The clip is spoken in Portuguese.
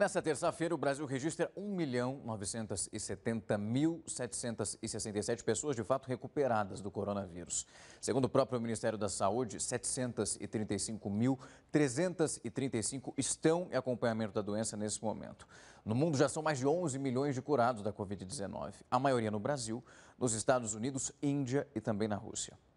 Nessa terça-feira, o Brasil registra 1.970.767 pessoas de fato recuperadas do coronavírus. Segundo o próprio Ministério da Saúde, 735.335 estão em acompanhamento da doença nesse momento. No mundo já são mais de 11 milhões de curados da Covid-19, a maioria no Brasil, nos Estados Unidos, Índia e também na Rússia.